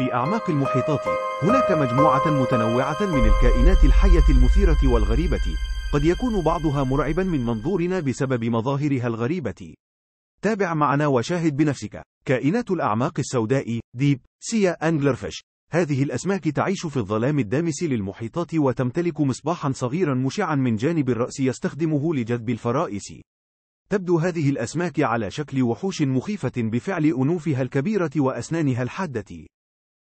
في أعماق المحيطات هناك مجموعة متنوعة من الكائنات الحية المثيرة والغريبة قد يكون بعضها مرعبا من منظورنا بسبب مظاهرها الغريبة تابع معنا وشاهد بنفسك كائنات الأعماق السوداء ديب سيا أنجلرفش هذه الأسماك تعيش في الظلام الدامس للمحيطات وتمتلك مصباحا صغيرا مشعا من جانب الرأس يستخدمه لجذب الفرائس تبدو هذه الأسماك على شكل وحوش مخيفة بفعل أنوفها الكبيرة وأسنانها الحادة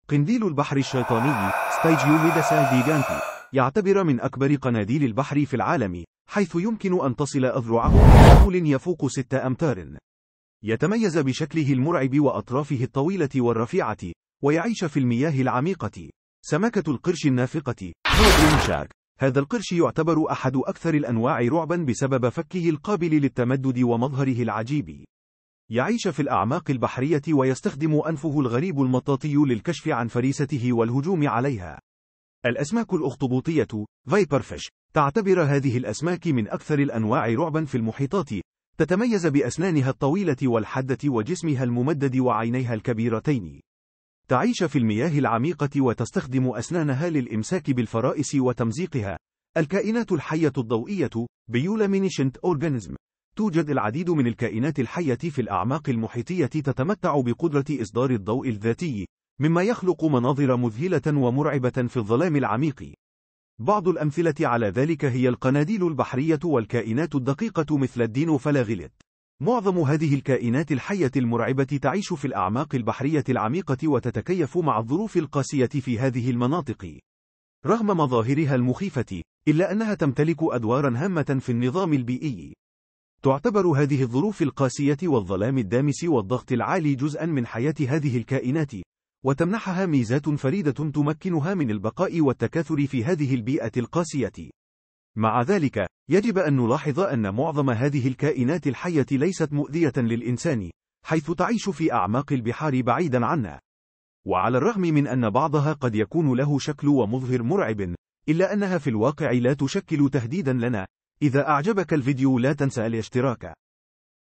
قنديل البحر الشيطاني ستايجيو ستايجيوميدسا جيجانتي يعتبر من أكبر قناديل البحر في العالم حيث يمكن أن تصل أذرعه طول يفوق 6 أمتار يتميز بشكله المرعب وأطرافه الطويلة والرفيعة ويعيش في المياه العميقة سمكة القرش النافقة شاك هذا القرش يعتبر أحد أكثر الأنواع رعبا بسبب فكه القابل للتمدد ومظهره العجيب يعيش في الأعماق البحرية ويستخدم أنفه الغريب المطاطي للكشف عن فريسته والهجوم عليها. الأسماك الأخطبوطية فيبرفش تعتبر هذه الأسماك من أكثر الأنواع رعبا في المحيطات تتميز بأسنانها الطويلة والحدة وجسمها الممدد وعينيها الكبيرتين. تعيش في المياه العميقة وتستخدم أسنانها للإمساك بالفرائس وتمزيقها. الكائنات الحية الضوئية بيولامينيشنت أورجانيزم توجد العديد من الكائنات الحية في الأعماق المحيطية تتمتع بقدرة إصدار الضوء الذاتي، مما يخلق مناظر مذهلة ومرعبة في الظلام العميق. بعض الأمثلة على ذلك هي القناديل البحرية والكائنات الدقيقة مثل الدينوفلاغلت. معظم هذه الكائنات الحية المرعبة تعيش في الأعماق البحرية العميقة وتتكيف مع الظروف القاسية في هذه المناطق. رغم مظاهرها المخيفة، إلا أنها تمتلك أدوارا هامة في النظام البيئي. تعتبر هذه الظروف القاسية والظلام الدامس والضغط العالي جزءا من حياة هذه الكائنات، وتمنحها ميزات فريدة تمكنها من البقاء والتكاثر في هذه البيئة القاسية. مع ذلك، يجب أن نلاحظ أن معظم هذه الكائنات الحية ليست مؤذية للإنسان، حيث تعيش في أعماق البحار بعيدا عنا. وعلى الرغم من أن بعضها قد يكون له شكل ومظهر مرعب، إلا أنها في الواقع لا تشكل تهديدا لنا، إذا أعجبك الفيديو لا تنسى الاشتراك